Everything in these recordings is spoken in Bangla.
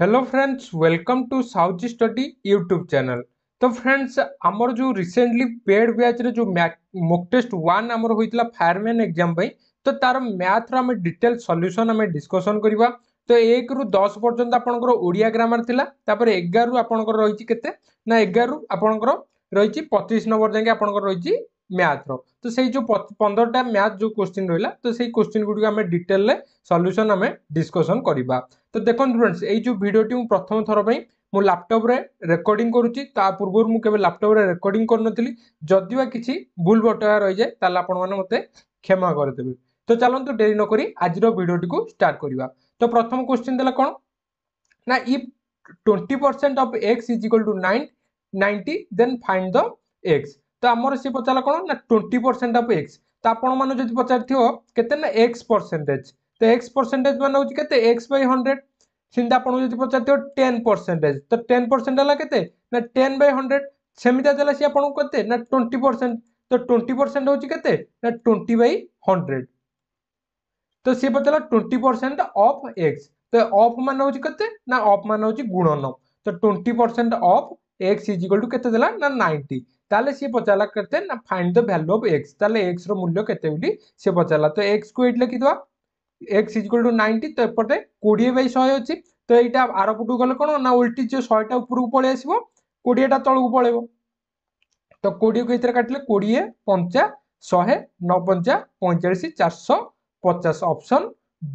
hello friends welcome to South Study YouTube channel तो फ्रेंड्स आमर जो रिसेंटली पेड ब्याच रे जो मोक टेस्ट वन आमर होइतला फायरमैन एग्जाम पई तो तार मैथ रो डिटेल सल्यूसन आम डिस्कसन करवा तो एक रु 10 पर्यंत आपनकर ओडिया ग्रामर थिला तापर 11 रु आपनकर रहिछि केते ना 11 रु आपनकर रहिछि 35 नंबर जाके आपनकर रहिछि ম্যাথ্র তো সেই যে পনেরোটা ম্যাথ যে কোশ্চিন রহলা তো সেই কোশ্চিন গুড়ি আমি ডিটেলরে সল্যুসন আমি ডিসকসন করা তো দেখুন স্টুডেন্টস এই যে ভিডিওটি প্রথম থরপাই ମୁଁ ଲାପଟପ୍ରେ ରେକର୍ଡ଼ିଂ କରୁଛି ତା ପୂର୍ବରୁ ମୁଁ କେବେ ଲାପଟପ୍ରେ ରେକର୍ଡ଼ିଂ କରିନଥିଲି ଯଦି ବା କିଛି ଭୁଲ ଭଟକା ରହିଯାଏ ତାହେଲେ ଆପଣମାନେ ମୋତେ କ୍ଷମା କରିଦେବେ ତ ଚାଲନ୍ତୁ ଡେରି ନକରି ଆଜିର ଭିଡ଼ିଓଟିକୁ ଷ୍ଟାର୍ଟ କରିବା ତ ପ୍ରଥମ କୋଶ୍ଚିନ୍ ଦେଲା କ'ଣ ନା if twenty percent of X is equal to nine ninety then find the X ତ ଆମର ସେ ପଚାରିଲା କ'ଣ ନା ଟ୍ୱେଣ୍ଟି ପରସେଣ୍ଟ ଅଫ୍ ଏକ୍ସ ତ ଆପଣମାନଙ୍କୁ ଯଦି ପଚାରିଥିବ କେତେ ନା ଏକ୍ସ ପରସେଣ୍ଟେଜ ତ ଏକ୍ସ ପରସେଣ୍ଟେଜ ମାନେ ହେଉଛି କେତେ ଏକ୍ସ ବାଇ ହଣ୍ଡ୍ରେଡ଼ ସେମିତି ଆପଣଙ୍କୁ ଯଦି ପଚାରିଥିବ ଟେନ୍ ପରସେଣ୍ଟେଜ ତ ଟେନ୍ ପରସେଣ୍ଟ ହେଲା କେତେ ନା ଟେନ୍ ବାଇ ହଣ୍ଡ୍ରେଡ଼ ସେମିତି ଦେଲା ସିଏ ଆପଣଙ୍କୁ କେତେ ନା ଟ୍ୱେଣ୍ଟି ପରସେଣ୍ଟ ତ ଟ୍ୱେଣ୍ଟି ପରସେଣ୍ଟ ହେଉଛି କେତେ ନା ଟ୍ୱେଣ୍ଟି ବାଇ ହଣ୍ଡ୍ରେଡ଼ ତ ସିଏ ପଚାରିଲା ଟ୍ୱେଣ୍ଟି ପରସେଣ୍ଟ ଅଫ୍ ଏକ୍ସ ତ ଅଫ୍ ମାନେ ହେଉଛି କେତେ ନା ଅଫ୍ ମାନେ ହେଉଛି ଗୁଣନ ତ twenty percent of X equal to କେତେ ଦେଲା ନା ନାଇଣ୍ଟି তাহলে সে পচারা করতে না find the value of x তাহলে এক্স র মূল্য কেতে বলি সে পচারা তো এক্স কু এইটি লিখিদেওয়া এক্স ইজিকাল টু নাইনটি তো এপটে কোড়িয়ে বাই শহে অছি তো এইটা আর পটু গেলে কোণ না উল্টি যে শহেটা উপরକୁ পলাই আসব কোড়িয়েটা তলକୁ পলাইব তো কে এতে কাটলে কোড়িয়ে পঞ্চা শহে নপঞ্চা পঁয়চাশ চারশো পচাশ অপশন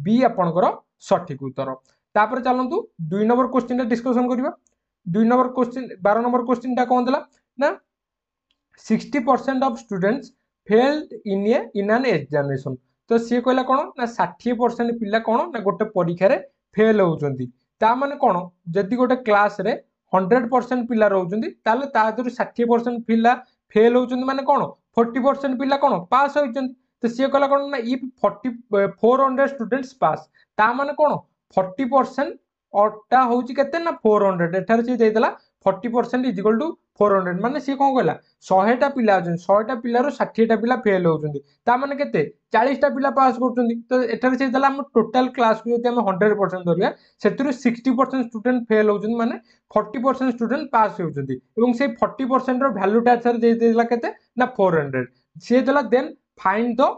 বি আপনার সঠিক উত্তর তাপরে চলতু দুই নম্বর কোশ্চিনটা ডিসকসন করা দুই নম্বর কোশ্চিন বার নম্বর কোশ্চিনটা কম দেলা না sixty percent of students failed in a in an examination ତ ସିଏ କହିଲା କ'ଣ ନା ଷାଠିଏ ପରସେଣ୍ଟ ପିଲା କ'ଣ ନା ଗୋଟେ ପରୀକ୍ଷାରେ ଫେଲ୍ ହେଉଛନ୍ତି ତା ମାନେ କ'ଣ ଯଦି ଗୋଟେ କ୍ଲାସ୍ରେ ହଣ୍ଡ୍ରେଡ଼ ପରସେଣ୍ଟ ପିଲା ରହୁଛନ୍ତି ତାହେଲେ ତା ଦେହରୁ ଷାଠିଏ ପରସେଣ୍ଟ ପିଲା ଫେଲ୍ ହେଉଛନ୍ତି ମାନେ କ'ଣ ଫୋର୍ଟି ପରସେଣ୍ଟ ପିଲା କ'ଣ ପାସ୍ ହୋଇଛନ୍ତି ତ ସିଏ କହିଲା କ'ଣ ନା if forty four hundred students pass ତା ମାନେ କ'ଣ ଫର୍ଟି ପରସେଣ୍ଟ ଅଟା ହେଉଛି କେତେ ନା ଫୋର୍ ହଣ୍ଡ୍ରେଡ଼ ଏଠାରେ ସିଏ ଦେଇଦେଲା forty percent equal to four hundred ମାନେ ସିଏ କ'ଣ କହିଲା ଶହେଟା ପିଲା ଅଛନ୍ତି ଶହେଟା ପିଲାରୁ ଷାଠିଏଟା ପିଲା ଫେଲ୍ ହେଉଛନ୍ତି ତା ମାନେ କେତେ ଚାଳିଶଟା ପିଲା ପାସ୍ କରୁଛନ୍ତି ତ ଏଠାରେ ସେ ଦେଲା ଆମ ଟୋଟାଲ୍ କ୍ଲାସ୍କୁ ଯଦି ଆମେ ହଣ୍ଡ୍ରେଡ଼ ପରସେଣ୍ଟ ଧରିବା ସେଥିରୁ ସିକ୍ସଟି ପରସେଣ୍ଟ ଷ୍ଟୁଡେଣ୍ଟ ଫେଲ୍ ହେଉଛନ୍ତି ମାନେ ଫର୍ଟି ପରସେଣ୍ଟ ଷ୍ଟୁଡେଣ୍ଟ ପାସ୍ ହେଉଛନ୍ତି ଏବଂ ସେଇ ଫର୍ଟି ପରସେଣ୍ଟର ଭ୍ୟାଲୁଟା ଏଠାରେ ଦେଇଦେଲା କେତେ ନା ଫୋର୍ ହଣ୍ଡ୍ରେଡ଼ ସିଏ ଦେଲା then find the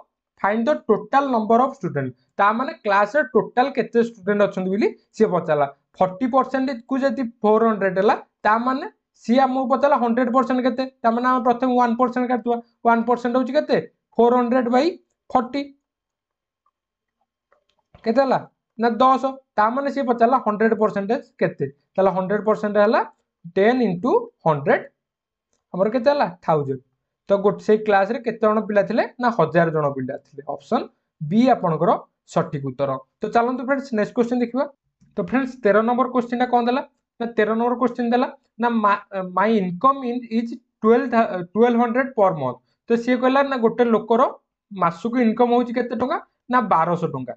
find the total number of student ତା ମାନେ କ୍ଲାସ୍ରେ ଟୋଟାଲ୍ କେତେ ଷ୍ଟୁଡେଣ୍ଟ ଅଛନ୍ତି ବୋଲି ସିଏ ପଚାରିଲା ଫର୍ଟି ପରସେଣ୍ଟକୁ ଯଦି ଫୋର୍ ହଣ୍ଡ୍ରେଡ଼ ହେଲା ତା ମାନେ सी आमको पचारा हंड्रेड परसेंट के प्रथम वन परसेंट काटवा वन परसेंट हूँ के फोर हंड्रेड बै फर्टी के ना दस ताने सी पचारा हंड्रेड परसेंटेज के हंड्रेड परसेंट है टेन इंटु हंड्रेड आमर के थाउजेंड তো গোটে সেই ক্লাসে কত জন পিলা লে না হাজার জন পিলা লে অপশন বি আপনার সঠিক উত্তর তো চলতু ফ্রেন্ডস নেক্সট কোশ্চিন দেখা তো ফ্রেন্ডস তের নম্বর কোশ্চিনটা কম দেলা ना तेरा नंबर क्वेश्चन देला ना my income in is twelve twelve hundred per month तो सी कहला ना गोटे लोकर মাসক ইনকম হচ্ছে কত টাকা না বারোশ টাকা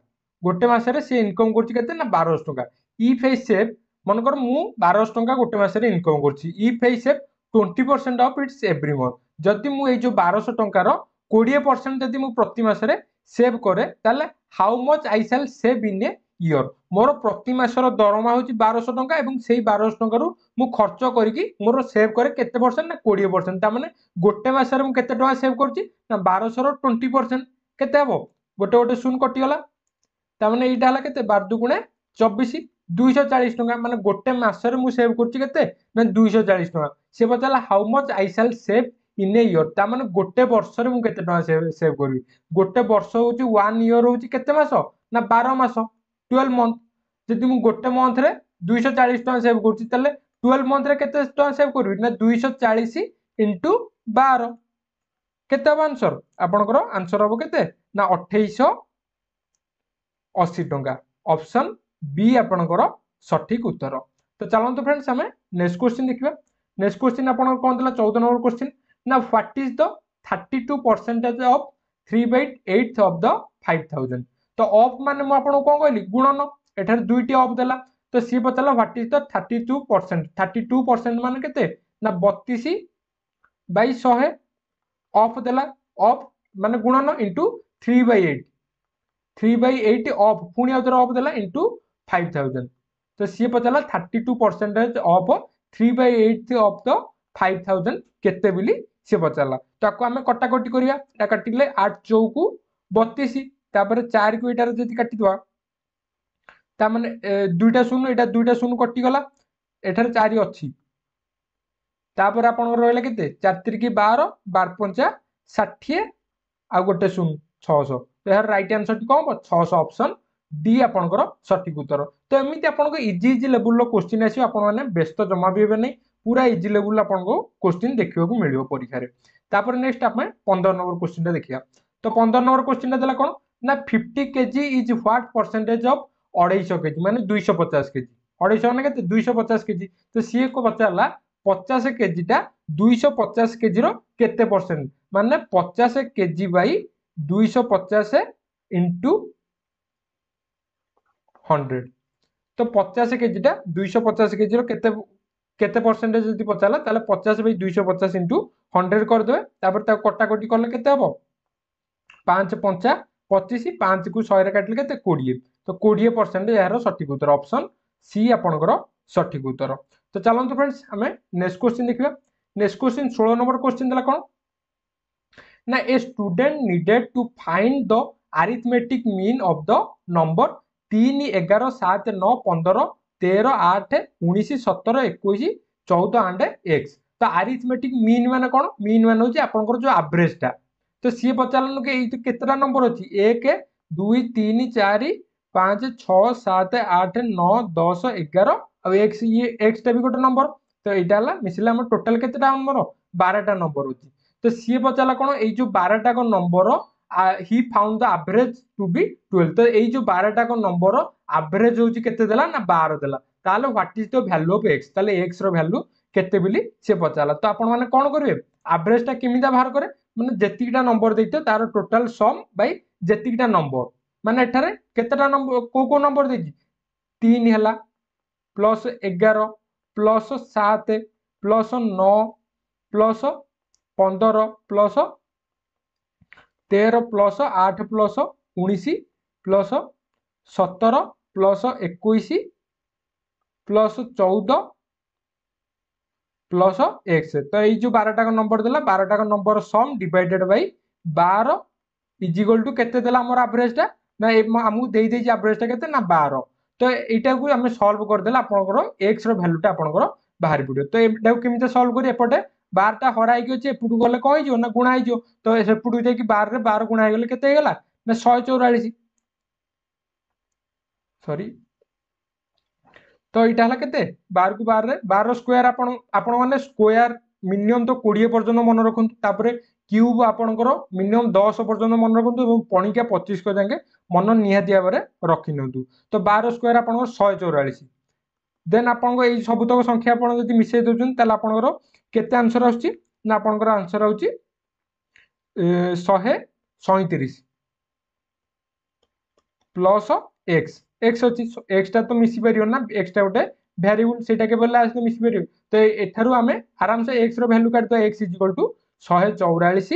গোটে মাসের সে ইনকম করছে কত না বারোশ টাকা ইফ আই সেভ মনে কর মু বারোশ টাকা গোটে মাসের ইনকম করছি if I save twenty percent of its every month যদি মু এই যে বারোশ টাকার কোড়িয়ে পরসেন্ট যদি মু প্রতি মাসের সেভ করে তাহলে how much I shall save in a year ମୋର ପ୍ରତି ମାସର ଦରମା ହେଉଛି ବାରଶହ ଟଙ୍କା ଏବଂ ସେଇ ବାରଶହ ଟଙ୍କାରୁ ମୁଁ ଖର୍ଚ୍ଚ କରିକି ମୋର ସେଭ୍ କରେ କେତେ ପରସେଣ୍ଟ ନା କୋଡ଼ିଏ ପରସେଣ୍ଟ ତା'ମାନେ ଗୋଟେ ମାସରେ ମୁଁ କେତେ ଟଙ୍କା ସେଭ୍ କରୁଛି ନା ବାରଶହର ଟ୍ୱେଣ୍ଟି ପରସେଣ୍ଟ କେତେ ହେବ ଗୋଟେ ଗୋଟେ ଶୂନ କଟିଗଲା ତା'ମାନେ ଏଇଟା ହେଲା କେତେ ବାର ଦୁଗୁଣେ ଚବିଶ ଦୁଇଶହ ଚାଳିଶ ଟଙ୍କା ମାନେ ଗୋଟେ ମାସରେ ମୁଁ ସେଭ୍ କରୁଛି କେତେ ନା ଦୁଇଶହ ଚାଳିଶ ଟଙ୍କା ସେ ପଚାରିଲା how much I shall save in a year ତା'ମାନେ ଗୋଟେ ବର୍ଷରେ ମୁଁ କେତେ ଟଙ୍କା ସେଭ୍ ସେଭ୍ କରିବି ଗୋଟେ ବର୍ଷ ହେଉଛି ୱାନ୍ ଇୟର୍ ହେଉଛି କେତେ ମାସ ନା ବାର ମାସ টুয়েলভ ମନ୍ଥ ଯଦି ମୁଁ ଗୋଟେ ମନ୍ଥରେ ଦୁଇଶହ ଚାଳିଶ ଟଙ୍କା ସେଭ୍ କରୁଛି ତାହେଲେ ଟୁଏଲ୍ଭ ମନ୍ଥରେ କେତେ ଟଙ୍କା ସେଭ୍ କରିବି ନା ଦୁଇଶହ ଚାଳିଶ ଇଣ୍ଟୁ ବାର କେତେ ହେବ ଆନ୍ସର ଆପଣଙ୍କର ଆନ୍ସର ହେବ କେତେ ନା ଅଠେଇଶହ ଅଶୀ ଟଙ୍କା ଅପସନ୍ ବି ଆପଣଙ୍କର ସଠିକ୍ ଉତ୍ତର ତ ଚାଲନ୍ତୁ ଫ୍ରେଣ୍ଡସ୍ ଆମେ ନେକ୍ସଟ କ୍ୱେଶ୍ଚିନ୍ ଦେଖିବା ନେକ୍ସଟ କ୍ୱେଶ୍ଚିନ୍ ଆପଣଙ୍କର କ'ଣ ଥିଲା ଚଉଦ ନମ୍ବର କ୍ୱେଶ୍ଚିନ୍ ନା what is the thirty two percentage of three by eight of the five thousand ତ ଅଫ୍ ମାନେ ମୁଁ ଆପଣଙ୍କୁ କ'ଣ କହିଲି ଗୁଣନ ଏଠାରେ ଦୁଇଟି ଅଫ୍ ଦେଲା ତ ସିଏ ପଚାରିଲା what is the thirty two percent thirty two percent ମାନେ କେତେ ନା ବତିଶ ବାଇ ଶହେ ଅଫ୍ ଦେଲା ଅଫ୍ ମାନେ ଗୁଣନ into three by eight three by eight of পুঁ আউথরে অফ দেলা ইন্টু ফাইভ থাউজেন্ড তো সি পচারা thirty two percentage of three by eight of the five thousand কেতে বলে সি পচারা তাকে আমি কটাকটি করা এটা কাটিলে আট চৌকু বতিশ ତାପରେ ଚାରିକୁ ଏଇଟାର ଯଦି କାଟିଦେବା ତାମାନେ ଦୁଇଟା ଶୂନ ଏଇଟା ଦୁଇଟା ଶୂନ କଟିଗଲା ଏଠାରେ ଚାରି ଅଛି ତାପରେ ଆପଣଙ୍କର ରହିଲା କେତେ ଚାରି ତିରିକି ବାର ବାର ପଞ୍ଚା ଷାଠିଏ ଆଉ ଗୋଟେ ଶୂନ ଛଅଶହ ଏହାର ରାଇଟ୍ ଆନ୍ସରଟି କ'ଣ ହେବ ଛଅଶହ ଅପସନ୍ ଡି ଆପଣଙ୍କର ସଠିକ୍ ଉତ୍ତର ତ ଏମିତି ଆପଣଙ୍କ ଇଜି ଇଜି ଲେବୁଲର କୋଶ୍ଚିନ୍ ଆସିବ ଆପଣମାନେ ବ୍ୟସ୍ତ ଜମା ବି ହେବେ ନାହିଁ ପୁରା ଇଜି ଲେବୁଲ ଆପଣଙ୍କୁ କୋଶ୍ଚିନ୍ ଦେଖିବାକୁ ମିଳିବ ପରୀକ୍ଷାରେ ତାପରେ ନେକ୍ସଟ ଆମେ ପନ୍ଦର ନମ୍ବର କୋଶ୍ଚିନ୍ଟା ଦେଖିବା ତ ପନ୍ଦର ନମ୍ବର କୋଶ୍ଚିନ୍ଟା ଦେଲା କ'ଣ না fifty KG is what percentage of অড়াইশ কেজি মানে দুইশ পচাশ কেজি অড়াইশ মানে কেতে দুইশ পচাশ কেজি তো সিয়ে পচারা পচাশ কেজিটা দুইশ পচাশ কেজির কেতে পরসেন্ট মানে পচাশ কেজি বাই দুইশ পচাশ ইন্টু হন্ড্রেড তো পচাশ কেজিটা দুইশ পচাশ কেজির কেতে কেতে পরসেন্টেজ যদি পচারা তাহলে পচাশ বাই দুইশ পচাশ ইন্টু হন্ড্রেড করেদেবে তারপরে তাকে কটাকটি কলে কেতে হব পাঁচ পঞ্চা ପଚିଶ ପାଞ୍ଚକୁ ଶହେରେ କାଟିଲେ କେତେ କୋଡ଼ିଏ ତ କୋଡ଼ିଏ ପରସେଣ୍ଟ ଏହାର ସଠିକ ଉତ୍ତର ଅପସନ୍ ସି ଆପଣଙ୍କର ସଠିକ ଉତ୍ତର ତ ଚାଲନ୍ତୁ ଫ୍ରେଣ୍ଡସ୍ ଆମେ ନେକ୍ସଟ କୋଶ୍ଚିନ୍ ଦେଖିବା ନେକ୍ସଟ କୋଶ୍ଚିନ୍ ଷୋହଳ ନମ୍ବର କୋଶ୍ଚିନ୍ ଦେଲା କ'ଣ ନା a student needed to find the arithmetic mean of the number ତିନି ଏଗାର ସାତ ନଅ ପନ୍ଦର ତେର ଆଠ ଉଣେଇଶ ସତର ଏକୋଇଶ ଚଉଦ ଆଣ୍ଡ ଏକ୍ସ ତ ଆରିଥମେଟିକ୍ ମିନ୍ ମାନେ କ'ଣ ମିନ୍ ମାନେ ହେଉଛି ଆପଣଙ୍କର ଯେଉଁ ଆଭରେଜଟା ତ ସିଏ ପଚାରିଲା ଲୋକେ ଏଇ କେତେଟା ନମ୍ବର ଅଛି ଏକ ଦୁଇ ତିନି ଚାରି ପାଞ୍ଚ ଛଅ ସାତ ଆଠ ନଅ ଦଶ ଏଗାର ଆଉ ଏକ୍ସ ଇଏ ଏକ୍ସଟା ବି ଗୋଟେ ନମ୍ବର ତ ଏଇଟା ହେଲା ମିଶିଲେ ଆମର ଟୋଟାଲ କେତେଟା ନମ୍ବର ବାରଟା ନମ୍ବର ଅଛି ତ ସିଏ ପଚାରିଲା କ'ଣ ଏଇ ଯୋଉ ବାରଟାକ number he found the average to be twelve তো এই যে বারোটা নম্বর আভারেজ হচ্ছে কেতে দেলা না বার দেলা তাহলে what is the value of x তাহলে এক্স র ভ্যালু কেতে বলে সে পচারা তো আপনার কোণ করবে আভারেজটা কেমিটা বাহার করে ମାନେ ଯେତିକିଟା ନମ୍ବର ଦେଇଥିବ ତାର ଟୋଟାଲ ସମ୍ ବାଇ ଯେତିକିଟା ନମ୍ବର ମାନେ ଏଠାରେ କେତେଟା ନମ୍ବର କୋଉ କୋଉ ନମ୍ବର ଦେଇଛି ତିନି ହେଲା ପ୍ଲସ୍ ଏଗାର ପ୍ଲସ ସାତ ପ୍ଲସ ନଅ ପ୍ଲସ ପନ୍ଦର ପ୍ଲସ ତେର ପ୍ଲସ ଆଠ ପ୍ଲସ ଉଣେଇଶ ପ୍ଲସ୍ ସତର ପ୍ଲସ ଏକୋଇଶ ପ୍ଲସ ଚଉଦ প্লস এক্স তো এই যে বারোটাক নম্বর দেলা বারোটাক নম্বর সম ডিভাইডেড বাই বার ইজিকল টু কেতে দেলা আমার আভরেজটা না আমি দিয়েছি আভরেজটা কেতে না বার তো এইটাকে আমি সলভ করেদেলে আপনার এক্স ভ্যালুটা আপনার বাহারি পড়বে তো এটা কেমি সলভ করি এপটে বারটা হরা হয়ে অছে এপটু গলে কম হয়ে না গুণা হয়ে তো সেপটু যাই বারে বার গুণা হয়ে গেলে কেতে হয়ে গেলা না শহে চৌরাশ সরি ତ ଏଇଟା ହେଲା କେତେ ବାରକୁ ବାରରେ ବାରର ସ୍କୋୟାର ଆପଣ ଆପଣମାନେ ସ୍କୋୟାର ମିନିମମ୍ ତ କୋଡ଼ିଏ ପର୍ଯ୍ୟନ୍ତ ମନେ ରଖନ୍ତୁ ତାପରେ କ୍ୟୁବ୍ ଆପଣଙ୍କର ମିନିମମ୍ ଦଶ ପର୍ଯ୍ୟନ୍ତ ମନେ ରଖନ୍ତୁ ଏବଂ ପଣିକିଆ ପଚିଶକ ଯାକେ ମନ ନିହାତି ଭାବରେ ରଖିନିଅନ୍ତୁ ତ ବାର ସ୍କୋୟାର ଆପଣଙ୍କର ଶହେ ଚଉରାଳିଶ ଦେନ୍ ଆପଣଙ୍କ ଏଇ ସବୁତକ ସଂଖ୍ୟା ଆପଣ ଯଦି ମିଶାଇ ଦେଉଛନ୍ତି ତାହେଲେ ଆପଣଙ୍କର କେତେ ଆନ୍ସର ଆସୁଛି ନା ଆପଣଙ୍କର ଆନ୍ସର ହେଉଛି ଶହେ ସଇଁତିରିଶ ପ୍ଲସ୍ ଏକ୍ସ এক্স হচ্ছে এক্সটা তো মিশি পারিব না এক্সটা গোটে ভ্যারিয়েবল সেটাকে বলে আজ মিশি পারিব তো এঠারু আমি আরামসে এক্স র ভ্যালু কাটি দেওয়া এক্স ইজ ইকাল টু শহে চৌরাশ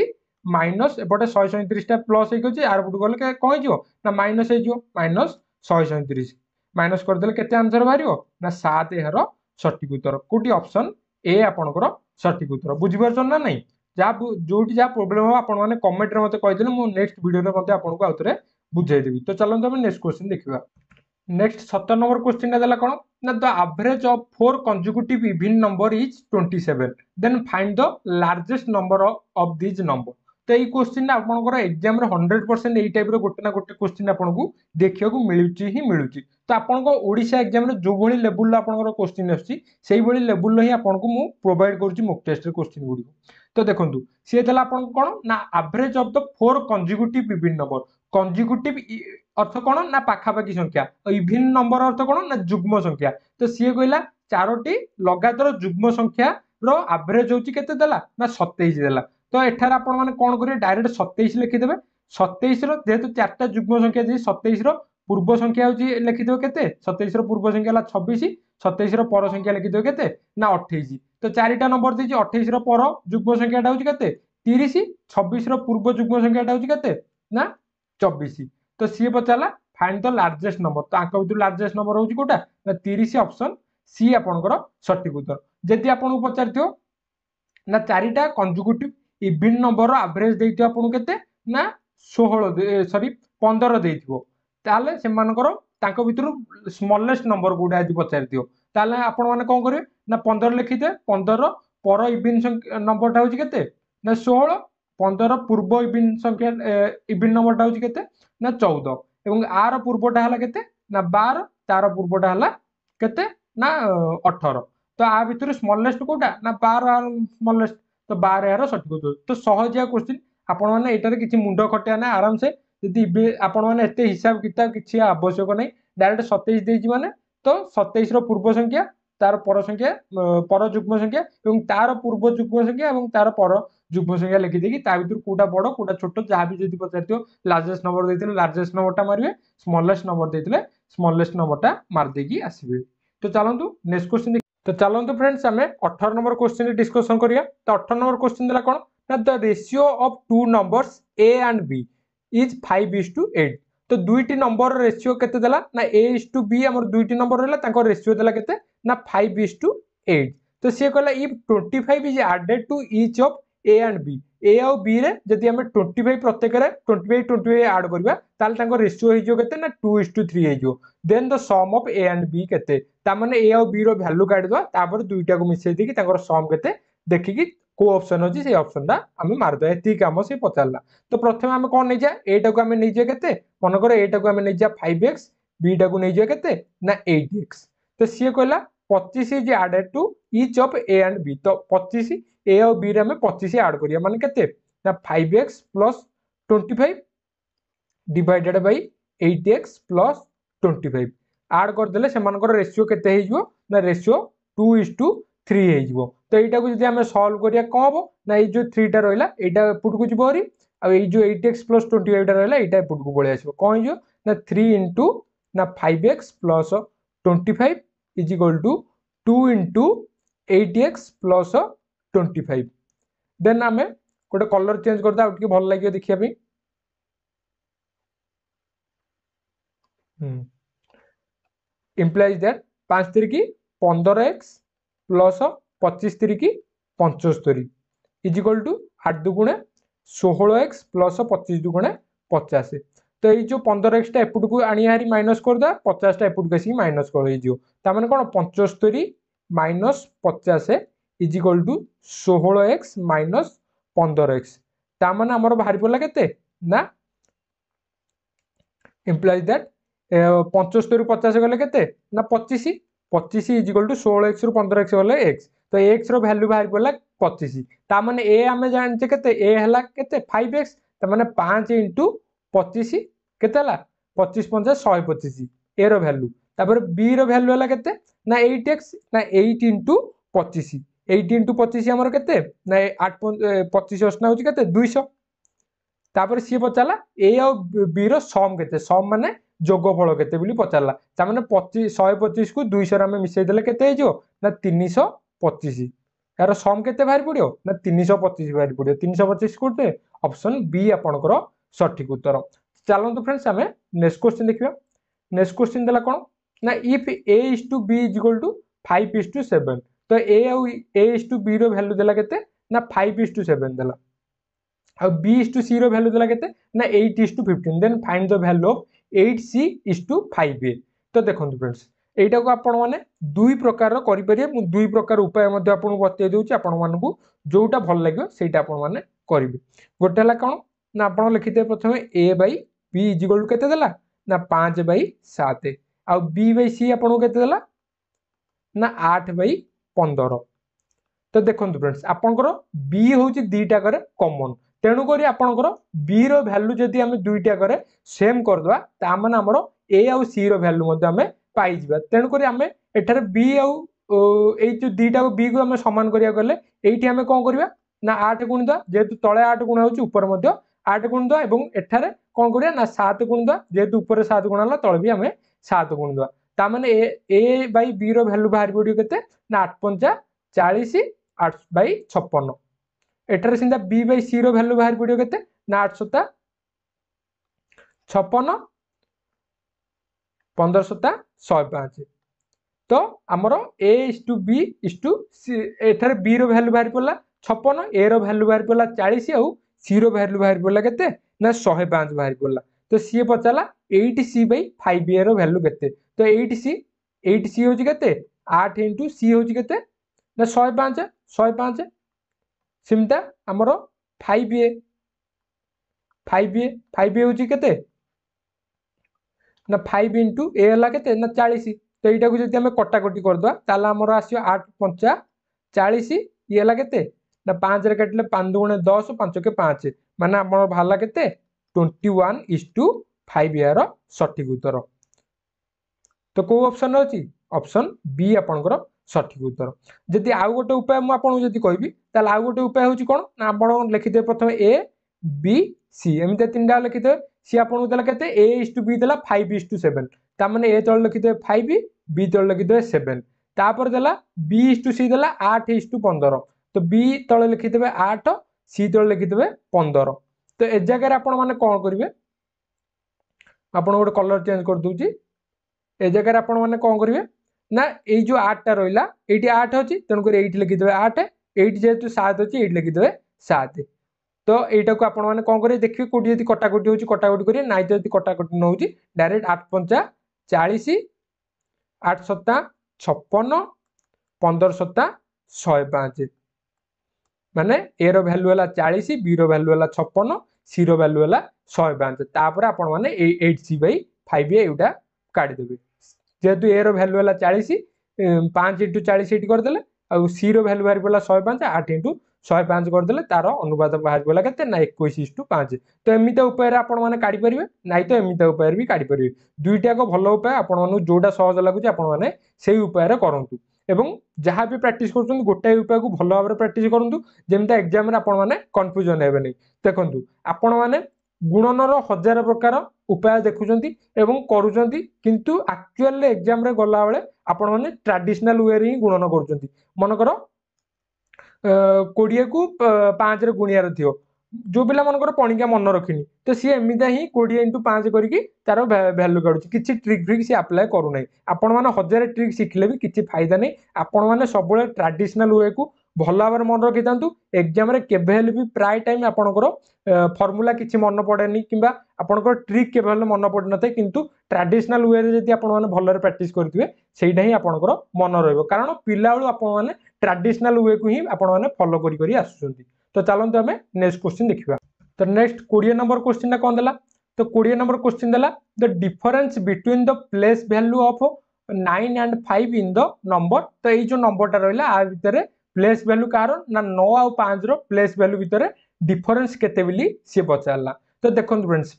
মাইনস এপটে শহে সৈঁত্রিশটা প্লস হয়ে যাচ্ছে আর পটু গলে কম হয়ে না মাইনস হয়ে যাব মাইনস শহে সৈঁত্রিশ মাইনস করেদেলে কেতে আনসর বাহার না সাত এর সঠিক উত্তর কোটি অপশন এ আপনার সঠিক উত্তর বুঝিপারছেন না নাই যা যেটি যা প্রোবলেম হব আপনার কমেন্টরে মতো কে মু নেক্সট ভিডিওরে মতো আপনার আউথরে বুঝাই দেবি তো চলুন আমি নেক্সট কোশ্চিন দেখা নেক্সট সতের নম্বর কোশ্চিনটা দেলা কোণ না the average of four consecutive even number is twenty seven then find the largest number of these number তো এই কোশ্চিনটা আপনার এক্সামে হন্ড্রেড পরসেন্ট এই টাইপর গোটে না গোটে কোশ্চিন আপনার দেখা মিলুচি হি মিলুচি তো আপনার ওড়শা এক্সামে যেভাবে লেভেল আপনার কোশ্চিন আসছে সেইভাবে লেভেল হি আপনার মু প্রোভাইড করছি মুক টেস্টের কোশ্চিন গুড়ি তো দেখুন সি দেলা আপনার কোণ না average of the four consecutive even number consecutive অর্থ কোণ না পাখাপাখি সংখ্যা ইভিন নম্বর অর্থ কোণ না যুগ্ম সংখ্যা তো সি কহিলা চারোটি লগাতার যুগ্ম সংখ্যার আভরেজ হচ্ছে কেতে দেলা না সতেইশ দেলা তো এখানে আপনার মানে কোণ করবে ডাইরেক্ট সতেইশ লিখিদেবে সতেইশর যেহেতু চারটা যুগ্ম সংখ্যা আছে সতেইশর পূর্ব সংখ্যা হচ্ছে লিখিদেবে কেতে সতেইশর পূর্ব সংখ্যা হল ছবিশ সতেইশর পর সংখ্যা লিখিদেবে কেতে না অঠেইশ তো চারিটা নম্বর দিয়েছি অঠেইশর পর যুগ্ম সংখ্যাটা হচ্ছে কেতে তিরিশ ছবিশর পূর্ব যুগ্ম সংখ্যাটা হচ্ছে কেতে না চব্বিশ ତ ସିଏ ପଚାରିଲା ଫାଇଣ୍ଡ ଦ ଲାର୍ଜେଷ୍ଟ ନମ୍ବର ତ ଆଙ୍କ ଭିତରୁ ଲାର୍ଜେଷ୍ଟ ନମ୍ବର ହେଉଛି କୋଉଟା ନା ତିରିଶ ଅପସନ ସି ଆପଣଙ୍କର ସଠିକ ଉତ୍ତର ଯଦି ଆପଣଙ୍କୁ ପଚାରିଥିବ ନା ଚାରିଟା କଞ୍ଜୁଗୁଟିଭ ଇଭିନ୍ ନମ୍ବରର ଆଭରେଜ ଦେଇଥିବ ଆପଣଙ୍କୁ କେତେ ନା ଷୋହଳ ସରି ପନ୍ଦର ଦେଇଥିବ ତାହେଲେ ସେମାନଙ୍କର ତାଙ୍କ ଭିତରୁ ସ୍ମଲେଷ୍ଟ ନମ୍ବର କୋଉଟା ଆଜି ପଚାରିଥିବ ତାହେଲେ ଆପଣମାନେ କ'ଣ କରିବେ ନା ପନ୍ଦର ଲେଖିଥିବେ ପନ୍ଦର ପର ଇଭିନ୍ ନମ୍ବରଟା ହେଉଛି କେତେ ନା ଷୋହଳ ପନ୍ଦର ପୂର୍ବ ଇଭିନ୍ ସଂଖ୍ୟା ଇଭିନ୍ ନମ୍ବରଟା ହେଉଛି କେତେ ନା ଚଉଦ ଏବଂ ଆର ପୂର୍ବଟା ହେଲା କେତେ ନା ବାର ତାର ପୂର୍ବଟା ହେଲା କେତେ ନା ଅଠର ତ ଆ ଭିତରୁ ସ୍ମଲେଷ୍ଟ କୋଉଟା ନା ବାର ସ୍ମଲେଷ୍ଟ ତ ବାର ଏହାର ସଠିକ ଉତ୍ତର ତ ସହଜିଆ କୋଶ୍ଚିନ୍ ଆପଣମାନେ ଏଇଟାରେ କିଛି ମୁଣ୍ଡ ଖଟିଆ ନା ଆରାମସେ ଯଦି ଆପଣମାନେ ଏତେ ହିସାବ କିତାବ କିଛି ଆବଶ୍ୟକ ନାହିଁ ଡାଇରେକ୍ଟ ସତେଇଶ ଦେଇଛି ମାନେ ତ ସତେଇଶର ପୂର୍ବ ସଂଖ୍ୟା তার পর সংখ্যা পর যুগ্ম সংখ্যা এবং তার পূর্ব যুগ্ম সংখ্যা এবং তার পর যুগ্ম সংখ্যা লিখে লেখিদেকি তা ভিতর কোটা বড় কোটা ছোট যা বি যদি পচারিথিব লার্জেস্ট নম্বর দিয়ে লার্জেস্ট নম্বরটা মারবে স্মলেস্ট নম্বর দিয়ে স্মলেস্ট নম্বরটা মারিদেকি আসবে তো চলতু নেক্সট কোশ্চিন তো চলতু ফ্রেন্ডস আমি অঠর নম্বর কোশ্চিন ডিসকসন করা তো অঠর নম্বর কোশ্চিন দেলা কোণ না the ratio of two numbers a and b is five is to eight তো দুইটি নম্বর রেসিও কেতে দেলা না এ ইজ টু বি আমার দুইটি নম্বর রহলা তাঁর রেসিও দেলা কেতে না ফাইভ ইজ টু এইট তো ସିଏ କହିଲା if twenty five is added to each of a and b a ଆଉ ବିରେ ଯଦି ଆମେ ଟ୍ୱେଣ୍ଟି ଫାଇଭ୍ ପ୍ରତ୍ୟେକରେ twenty five twenty five add କରିବା ତାହେଲେ ତାଙ୍କ ରେସିଓ ହେଇଯିବ କେତେ ନା ଟୁ ଇଜ୍ ଟୁ ଥ୍ରୀ ହେଇଯିବ ଦେନ୍ ଦ ସମ୍ ଅଫ୍ ଏ ଆଣ୍ଡ ବି କେତେ ତାମାନେ ଏ ଆଉ ବିର ଭ୍ୟାଲୁ କାଢ଼ିଦେବା ତାପରେ ଦୁଇଟାକୁ ମିଶାଇ ଦେଇକି ତାଙ୍କର ସମ୍ କେତେ ଦେଖିକି କେଉଁ ଅପସନ୍ ଅଛି ସେଇ ଅପସନ୍ଟା ଆମେ ମାରିଦେବା ଏତିକି କାମ ସେ ପଚାରିଲା ତ ପ୍ରଥମେ ଆମେ କ'ଣ ନେଇଯିବା ଏଇଟାକୁ ଆମେ ନେଇଯିବା କେତେ ମନେକର ଏଇଟାକୁ ଆମେ ନେଇଯିବା ଫାଇଭ୍ ଏକ୍ସ ବିଟାକୁ ନେଇଯିବା କେତେ ନା ଏଇଟ୍ ଏକ୍ସ ତ ସିଏ କହିଲା পঁচিশ is added to each of a and b তো পঁচিশ এ ଆଉ ବିରେ ଆମେ ପଚିଶ ଆଡ଼୍ କରିବା ମାନେ କେତେ ନା five x plus twenty five divided by eight x plus twenty five add କରିଦେଲେ ସେମାନଙ୍କର ରେସିଓ କେତେ ହେଇଯିବ ନା ratio two is to three ହେଇଯିବ ତ ଏଇଟାକୁ ଯଦି ଆମେ ସଲ୍ଭ କରିବା କ'ଣ ହେବ ନା ଏଇ ଯେଉଁ ଥ୍ରୀଟା ରହିଲା ଏଇଟା ଏପଟକୁ ଯିବ ହରି ଆଉ ଏଇ ଯେଉଁ ଏଇଟ୍ ଏକ୍ସ ପ୍ଲସ୍ ଟ୍ୱେଣ୍ଟି ଫାଇଭ୍ଟା ରହିଲା ଏଇଟା ଏପଟକୁ ପଳେଇ ଆସିବ କ'ଣ ହେଇଯିବ ନା ଥ୍ରୀ ଇଣ୍ଟୁ ନା five x plus twenty five is equal to 2 into 8x plus 25 then आम गोटे कलर चेंज करदा आउ टिके भल लागियो देखिया पे implies that 5 तिरिकी 15x plus 25 तिरिकी 75 is equal to 8 दुगुणे 16x plus 25 दुगुणे 50 তো ଏଇ ଯେଉଁ ପନ୍ଦର ଏକ୍ସଟା ଏପଟକୁ ଆଣିବା ହାରି ମାଇନସ୍ କରିଦେବା ପଚାଶଟା ଏପଟକୁ ଆସିକି ମାଇନସ୍ ହେଇଯିବ ତାମାନେ କ'ଣ ପଞ୍ଚସ୍ତରୀ ମାଇନସ୍ ପଚାଶ ଇଜ୍ ଇକ୍ୱାଲ୍ ଟୁ ଷୋହଳ ଏକ୍ସ ମାଇନସ୍ ପନ୍ଦର ଏକ୍ସ ତାମାନେ ଆମର ବାହାରି ପଡ଼ିଲା କେତେ ନା ଇମ୍ପ୍ଲାଇଜ୍ ଦ୍ୟାଟ୍ ପଞ୍ଚସ୍ତରୀ ପଚାଶ ଗଲେ କେତେ ନା ପଚିଶ ପଚିଶ ଇଜ୍ ଇକ୍ୱାଲ୍ ଟୁ ଷୋହଳ ଏକ୍ସରୁ ପନ୍ଦର ଏକ୍ସ ଗଲେ ଏକ୍ସ ତ ଏକ୍ସର ଭ୍ୟାଲ୍ୟୁ ବାହାରି ପଡ଼ିଲା ପଚିଶ ତାମାନେ ଏ ଆମେ ଜାଣିଛେ କେତେ ଏ ହେଲା କେତେ ଫାଇଭ୍ ଏକ୍ସ ତାମାନେ ପାଞ୍ଚ ଇଣ୍ଟୁ ପଚିଶ କେତେ ହେଲା ପଚିଶ ପଞ୍ଚାଶ ଶହେ ପଚିଶ ଏର ଭ୍ୟାଲ୍ୟୁ ତାପରେ ବିର ଭ୍ୟାଲ୍ୟୁ ହେଲା କେତେ ନା ଏଇଟ୍ ଏକ୍ସ ନା ଏଇଟ୍ ଇଣ୍ଟୁ ପଚିଶ ଏଇଟ୍ ଇଣ୍ଟୁ ପଚିଶ ଆମର କେତେ ନା ଆଠ ପଚିଶ ଅସନା ହେଉଛି କେତେ ଦୁଇଶହ ତାପରେ ସିଏ ପଚାରିଲା ଏ ଆଉ ବିର ସମ୍ କେତେ ସମ୍ ମାନେ ଯୋଗଫଳ କେତେ ବୋଲି ପଚାରିଲା ତାମାନେ ପଚିଶ ଶହେ ପଚିଶକୁ ଦୁଇଶହରେ ଆମେ ମିଶାଇ ଦେଲେ କେତେ ହେଇଯିବ ନା ତିନିଶହ ପଚିଶ ଏହାର ସମ୍ କେତେ ବାହାରି ପଡ଼ିବ ନା ତିନିଶହ ପଚିଶ ବାହାରି ପଡ଼ିବ ତିନିଶହ ପଚିଶ କୋଟେ ଅପସନ୍ ବି ଆପଣଙ୍କର ସଠିକ ଉତ୍ତର ଚାଲନ୍ତୁ ଫ୍ରେଣ୍ଡସ୍ ଆମେ ନେକ୍ସଟ କ୍ୱେଶ୍ଚିନ୍ ଦେଖିବା ନେକ୍ସଟ କ୍ୱେଶ୍ଚିନ୍ ଦେଲା କ'ଣ ନା if a is to b is equal to five is to seven ତ ଏ ଆଉ ଏ ଇଜ୍ ଟୁ ବିର ଭ୍ୟାଲୁ ଦେଲା କେତେ ନା ଫାଇଭ୍ ଇଜ୍ ଟୁ ସେଭେନ୍ ଦେଲା ଆଉ ବି ଇଜ୍ ଟୁ ସିର ଭ୍ୟାଲୁ ଦେଲା କେତେ ନା eight is to fifteen then find the value of eight c is to five a ତ ଦେଖନ୍ତୁ ଫ୍ରେଣ୍ଡସ୍ ଏଇଟାକୁ ଆପଣମାନେ ଦୁଇ ପ୍ରକାରର କରିପାରିବେ ମୁଁ ଦୁଇ ପ୍ରକାର ଉପାୟ ମଧ୍ୟ ଆପଣଙ୍କୁ ବତେଇ ଦେଉଛି ଆପଣମାନଙ୍କୁ ଯେଉଁଟା ଭଲ ଲାଗିବ ସେଇଟା ଆପଣମାନେ କରିବେ ଗୋଟେ ହେଲା କ'ଣ ନା ଆପଣ ଲେଖିଦେବେ ପ୍ରଥମେ a by b equal to କେତେ ଦେଲା ନା ପାଞ୍ଚ ବାଇ ସାତ ଆଉ ବି ବାଇ ସି ଆପଣଙ୍କୁ କେତେ ଦେଲା ନା ଆଠ ବାଇ ପନ୍ଦର ତ ଦେଖନ୍ତୁ ଫ୍ରେଣ୍ଡସ୍ ଆପଣଙ୍କର ବି ହେଉଛି ଦୁଇଟାକରେ କମନ୍ ତେଣୁକରି ଆପଣଙ୍କର ବିର ଭ୍ୟାଲୁ ଯଦି ଆମେ ଦୁଇଟାକରେ ସେମ୍ କରିଦେବା ତା ମାନେ ଆମର ଏ ଆଉ ସିର ଭ୍ୟାଲୁ ମଧ୍ୟ ଆମେ ପାଇଯିବା ତେଣୁକରି ଆମେ ଏଠାରେ ବି ଆଉ ଏଇ ଯେଉଁ ଦୁଇଟାକୁ ବିକୁ ଆମେ ସମାନ କରିବାକୁ ଗଲେ ଏଇଠି ଆମେ କ'ଣ କରିବା ନା ଆଠ ଗୁଣିଦେବା ଯେହେତୁ ତଳେ ଆଠ ଗୁଣା ହେଉଛି ଉପରେ ମଧ୍ୟ ଆଠ ଗୁଣିଦେବା ଏବଂ ଏଠାରେ କ'ଣ କରିବା ନା ସାତ ଗୁଣି ଦେବା ଯେହେତୁ ଉପରେ ସାତ ଗୁଣ ହେଲା ତଳେ ବି ଆମେ ସାତ ଗୁଣି ଦେବା ତା ମାନେ ଏ ଏ ବାଇ ବି ର ଭ୍ୟାଲୁ ବାହାରି ପଡ଼ିବ କେତେ ନା ଆଠ ପଞ୍ଚା ଚାଳିଶ ଆଠ ବାଇ ଛପନ ଏଠାରେ ସେମିତି ବି ବାଇ ସି ର ଭ୍ୟାଲୁ ବାହାରି ପଡ଼ିବ କେତେ ନା ଆଠ ସତା ଛପନ ପନ୍ଦର ସତା ଶହେ ପାଞ୍ଚ ତ ଆମର ଏ ଇସ୍ ଟୁ ବି ଇସ୍ ଟୁ ଏଠାରେ ବି ର ଭ୍ୟାଲୁ ବାହାରି ପଡ଼ିଲା ଛପନ ଏ ର ଭ୍ୟାଲୁ ବାହାରି ପଡ଼ିଲା ଚାଳିଶ ଆଉ झिरो बाहेर बाहेर पडला केते ନା ଶହେ ପାଞ୍ଚ ବାହାରି ପଡ଼ିଲା ତ ସିଏ ପଚାରିଲା ଏଇଟି ସି ବାଇ ଫାଇଭ୍ ଏର ଭ୍ୟାଲୁ କେତେ ତ ଏଇଟି ସି ଏଇଟି ସି ହେଉଛି କେତେ ଆଠ ଇଣ୍ଟୁ ସି ହେଉଛି କେତେ ନା ଶହେ ପାଞ୍ଚ ଶହେ ପାଞ୍ଚ ସେମିତା ଆମର five a five a five a ହେଉଛି କେତେ ନା ଫାଇଭ୍ ଇଣ୍ଟୁ ଏ ହେଲା କେତେ ନା ଚାଳିଶ ତ ଏଇଟାକୁ ଯଦି ଆମେ କଟାକଟି କରିଦେବା ତାହେଲେ ଆମର ଆସିବ ଆଠ ପଞ୍ଚା ଚାଳିଶ ଇଏ ହେଲା କେତେ ନା ପାଞ୍ଚରେ କାଟିଲେ ପାଞ୍ଚ ଦୁଗୁଣେ ଦଶ ପାଞ୍ଚକେ ପାଞ୍ଚ ମାନେ ଆପଣଙ୍କର ବାହାରିଲା କେତେ twenty one is to five ଏହାର ସଠିକ୍ ଉତ୍ତର ତ କେଉଁ ଅପସନ୍ ଅଛି ଅପସନ୍ ବି ଆପଣଙ୍କର ସଠିକ୍ ଉତ୍ତର ଯଦି ଆଉ ଗୋଟେ ଉପାୟ ମୁଁ ଆପଣଙ୍କୁ ଯଦି କହିବି ତାହେଲେ ଆଉ ଗୋଟେ ଉପାୟ ହେଉଛି କ'ଣ ନା ଆପଣ ଲେଖିଦେବେ ପ୍ରଥମେ ଏ ବି ସି ଏମିତି ତିନିଟା ଲେଖିଦେବେ ସିଏ ଆପଣଙ୍କୁ ଦେଲା କେତେ ଏ ଇସ୍ ଟୁ ବି ଦେଲା ଫାଇଭ୍ ଇସ୍ ଟୁ ସେଭେନ୍ ତାମାନେ ଏ ତଳେ ଲେଖିଦେବେ ଫାଇଭ୍ ବି ତଳେ ଲେଖିଦେବେ ସେଭେନ୍ ତାପରେ ଦେଲା ବି ଇସ୍ ଟୁ ସି ଦେଲା ଆଠ ଇସ୍ ଟୁ ପନ୍ଦର তো বি তলে লিখিদেবে আট সি তলে লিখিদেবে পনেরো তো এ জায়গায় আপন মানে কম করবে আপনার গোটে কলর চেঞ্জ করেদি এ জায়গায় আপন মানে কম করবে না এই যে আটটা রহলা এইটি আট অছি তেমক এইটি লিখিদেবে আট এইটি যেহেতু সাত অছি এইটি লিখিদেবে সাত তো এইটাকে আপন মানে কম করে দেখবে কোটি যদি কটাকটি হচ্ছে কটাকটি করে নাই তো যদি কটাকটি নৌছি ডাইরেক্ট আট পঞ্চা চাশ আট সত্তা ছপন পনেরো সত্তা শহে পাঁচ ମାନେ ଏର ଭ୍ୟାଲ୍ୟୁ ହେଲା ଚାଳିଶ ବିର ଭ୍ୟାଲ୍ୟୁ ହେଲା ଛପନ ସିର ଭ୍ୟାଲ୍ୟୁ ହେଲା ଶହେ ପାଞ୍ଚ ତାପରେ ଆପଣମାନେ ଏଇ ଏଇଟ୍ ସି ବାଇ ଫାଇଭ୍ ଏଇଟା କାଢ଼ିଦେବେ ଯେହେତୁ ଏର ଭ୍ୟାଲ୍ୟୁ ହେଲା ଚାଳିଶ ପାଞ୍ଚ ଇଣ୍ଟୁ ଚାଳିଶ ଏଇଠି କରିଦେଲେ ଆଉ ସିର ଭ୍ୟାଲ୍ୟୁ ବାହାରି ପଡ଼ିଲା ଶହେ ପାଞ୍ଚ ଆଠ ଇଣ୍ଟୁ ଶହେ ପାଞ୍ଚ କରିଦେଲେ ତାର ଅନୁବାଦ ବାହାରି ପଡ଼ିଲା କେତେ ନା ଏକୋଇଶ ଇଷ୍ଟୁ ପାଞ୍ଚ ତ ଏମିତି ଉପାୟରେ ଆପଣମାନେ କାଢ଼ିପାରିବେ ନାହିଁ ତ ଏମିତି ଉପାୟରେ ବି କାଢ଼ିପାରିବେ ଦୁଇଟାକ ଭଲ ଉପାୟ ଆପଣମାନଙ୍କୁ ଯେଉଁଟା ସହଜ ଲାଗୁଛି ଆପଣମାନେ ସେଇ ଉପାୟରେ କରନ୍ତୁ এবং ଯାହା ବି ପ୍ରାକ୍ଟିସ୍ କରୁଛନ୍ତି ଗୋଟାଏ ଉପାୟକୁ ଭଲ ଭାବରେ ପ୍ରାକ୍ଟିସ୍ କରନ୍ତୁ ଯେମିତି ଏକ୍ଜାମ୍ରେ ଆପଣମାନେ କନଫ୍ୟୁଜନ୍ ହେବେନି ଦେଖନ୍ତୁ ଆପଣମାନେ ଗୁଣନର ହଜାର ପ୍ରକାର ଉପାୟ ଦେଖୁଛନ୍ତି ଏବଂ କରୁଛନ୍ତି କିନ୍ତୁ ଆକ୍ଚୁଆଲି ଏକ୍ଜାମ୍ରେ ଗଲାବେଳେ ଆପଣମାନେ ଟ୍ରାଡିସନାଲ୍ ୱେରେ ହିଁ ଗୁଣନ କରୁଛନ୍ତି ମନେକର କୋଡ଼ିଏକୁ ପାଞ୍ଚରେ ଗୁଣିବାର ଥିବ जो ପିଲାମାନଙ୍କର ପଣିକା ମନେ ରଖିନି ତ ସିଏ ଏମିତିଆ ହିଁ କୋଡ଼ିଏ ଇଣ୍ଟୁ ପାଞ୍ଚ କରିକି ତାର ଭ୍ୟାଲ୍ୟୁ କାଢୁଛି କିଛି ଟ୍ରିକ୍ ଫ୍ରିକ୍ ସିଏ ଆପ୍ଲାଏ କରୁନାହିଁ ଆପଣମାନେ ହଜାରେ ଟ୍ରିକ୍ ଶିଖିଲେ ବି କିଛି ଫାଇଦା ନାହିଁ ଆପଣମାନେ ସବୁବେଳେ ଟ୍ରାଡିସନାଲ୍ ୱେକୁ ଭଲ ଭାବରେ ମନେ ରଖିଥାନ୍ତୁ ଏକ୍ଜାମ୍ରେ କେବେ ହେଲେ ବି ପ୍ରାୟ ଟାଇମ୍ ଆପଣଙ୍କର ଫର୍ମୁଲା କିଛି ମନେ ପଡ଼େନି କିମ୍ବା ଆପଣଙ୍କର ଟ୍ରିକ୍ କେବେ ହେଲେ ମନେ ପଡ଼ିନଥାଏ କିନ୍ତୁ ଟ୍ରାଡିସନାଲ୍ ୱେରେ ଯଦି ଆପଣମାନେ ଭଲରେ ପ୍ରାକ୍ଟିସ୍ କରିଥିବେ ସେଇଟା ହିଁ ଆପଣଙ୍କର ମନେ ରହିବ କାରଣ ପିଲାବେଳୁ ଆପଣମାନେ ଟ୍ରାଡିସନାଲ୍ ୱେକୁ ହିଁ ଆପଣମାନେ ଫଲୋ କରି କରି ଆସୁଛନ୍ତି ତ ଚାଲନ୍ତୁ ଆମେ ନେକ୍ସଟ କ୍ୱେଶ୍ଚିନ୍ ଦେଖିବା ତ ନେକ୍ସଟ କୋଡ଼ିଏ ନମ୍ବର କ୍ୱେଶ୍ଚିନ୍ଟା କ'ଣ ଦେଲା ତ କୋଡ଼ିଏ ନମ୍ବର କ୍ୱେଶ୍ଚିନ୍ ଦେଲା the difference between the place value of nine and five in the number ତ ଏଇ ଯେଉଁ ନମ୍ବରଟା ରହିଲା ଆ ଭିତରେ ପ୍ଲେସ୍ ଭ୍ୟାଲ୍ୟୁ କାହାର ନା ନଅ ଆଉ ପାଞ୍ଚର ପ୍ଲେସ୍ ଭ୍ୟାଲ୍ୟୁ ଭିତରେ ଡିଫରେନ୍ସ କେତେ ବୋଲି ସିଏ ପଚାରିଲା ତ ଦେଖନ୍ତୁ ଫ୍ରେଣ୍ଡସ୍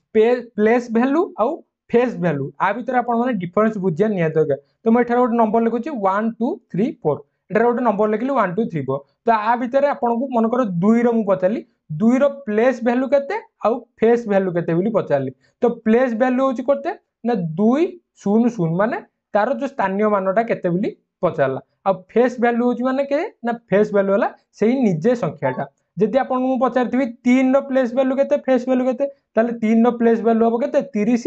ପ୍ଲେସ୍ ଭ୍ୟାଲ୍ୟୁ ଆଉ ଫେସ୍ ଭ୍ୟାଲ୍ୟୁ ଆ ଭିତରେ ଆପଣମାନେ ଡିଫରେନ୍ସ ବୁଝିବା ନିହାତି ଦରକାର ତ ମୁଁ ଏଠାରେ ଗୋଟେ ନମ୍ବର ଲେଖୁଛି ୱାନ୍ ଟୁ ଥ୍ରୀ ଫୋର୍ ଏଠାରେ ଗୋଟେ ନମ୍ବର ଲେଖିଲି ୱାନ୍ ଟୁ ଥ୍ରୀ ଫୋର୍ ତ ଆ ଭିତରେ ଆପଣଙ୍କୁ ମନେକର ଦୁଇର ମୁଁ ପଚାରିଲି ଦୁଇର ପ୍ଲେସ୍ ଭ୍ୟାଲ୍ୟୁ କେତେ ଆଉ ଫେସ୍ ଭ୍ୟାଲ୍ୟୁ କେତେ ବୋଲି ପଚାରିଲି ତ ପ୍ଲେସ୍ ଭ୍ୟାଲ୍ୟୁ ହେଉଛି କେତେ ନା ଦୁଇ ଶୂନ ଶୂନ ମାନେ ତାର ଯେଉଁ ସ୍ଥାନୀୟ ମାନଟା କେତେ ବୋଲି ପଚାରିଲା ଆଉ ଫେସ୍ ଭ୍ୟାଲ୍ୟୁ ହେଉଛି ମାନେ କେ ନା ଫେସ୍ ଭ୍ୟାଲ୍ୟୁ ହେଲା ସେଇ ନିଜେ ସଂଖ୍ୟାଟା ଯଦି ଆପଣଙ୍କୁ ମୁଁ ପଚାରିଥିବି ତିନିର ପ୍ଲେସ୍ ଭ୍ୟାଲ୍ୟୁ କେତେ ଫେସ୍ ଭ୍ୟାଲ୍ୟୁ କେତେ ତାହେଲେ ତିନିର ପ୍ଲେସ୍ ଭ୍ୟାଲ୍ୟୁ ହେବ କେତେ ତିରିଶ